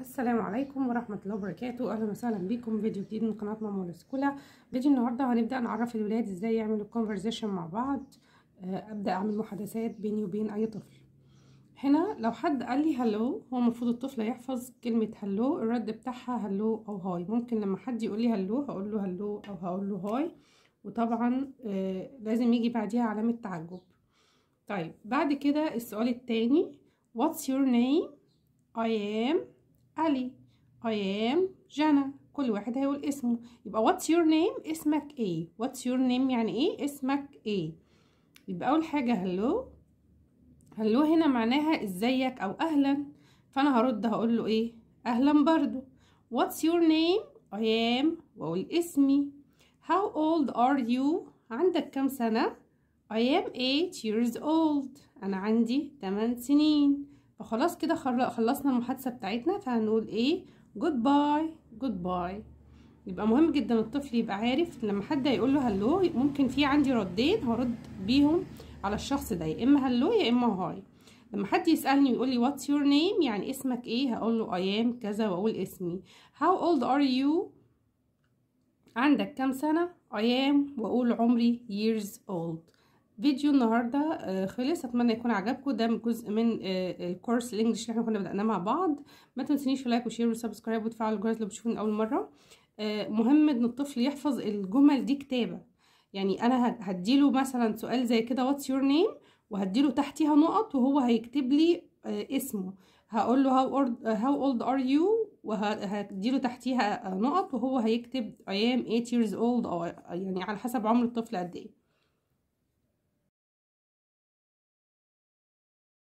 السلام عليكم ورحمة الله وبركاته أهلا وسهلا بكم فيديو جديد من قناة ماما والسكولة فيديو النهاردة هنبدأ نعرف الولاد ازاي يعملوا كونفرزيشن مع بعض آه، أبدأ أعمل محادثات بيني وبين أي طفل هنا لو حد قال لي هلو هو المفروض الطفل يحفظ كلمة هلو الرد بتاعها هلو أو هاي ممكن لما حد يقول لي هلو هقول له هلو أو هقول له هاي وطبعا آه، لازم يجي بعديها علامة تعجب طيب بعد كده السؤال التاني what's your name I am علي I am جانا كل واحد هيقول اسمه يبقى what's your name اسمك ايه what's your name يعني ايه اسمك ايه يبقى اول حاجه هلو هلو هنا معناها ازيك او اهلا فانا هرد هقول له ايه اهلا برضو what's your name I am واقول اسمي how old are you عندك كام سنه I am 8 years old أنا عندي 8 سنين فخلاص كده خلصنا المحادثه بتاعتنا فهنقول ايه جود باي جود باي يبقى مهم جدا الطفل يبقى عارف لما حد هيقول له هلو ممكن في عندي ردين هرد بيهم على الشخص ده يا اما هلو يا اما هاي لما حد يسالني ويقول لي واتس يور نيم يعني اسمك ايه هقول له اي ام كذا واقول اسمي هاو اولد ار يو عندك كام سنه اي ام واقول عمري ييرز اولد فيديو النهارده آه، خلص اتمنى يكون عجبكم ده جزء من آه، الكورس الانجليش اللي احنا كنا بدأناه مع بعض ما تنسينيش في لايك وشير وسبسكرايب وتفعلوا الجرس لو بتشوفوني اول مره آه، مهم ان الطفل يحفظ الجمل دي كتابه يعني انا هديله مثلا سؤال زي كده واتس يور نيم وهديله تحتيها نقط وهو هيكتب لي اسمه هقول له هاو اولد ار يو وهديله تحتيها نقط وهو هيكتب I am 8 years old أو يعني على حسب عمر الطفل قد ايه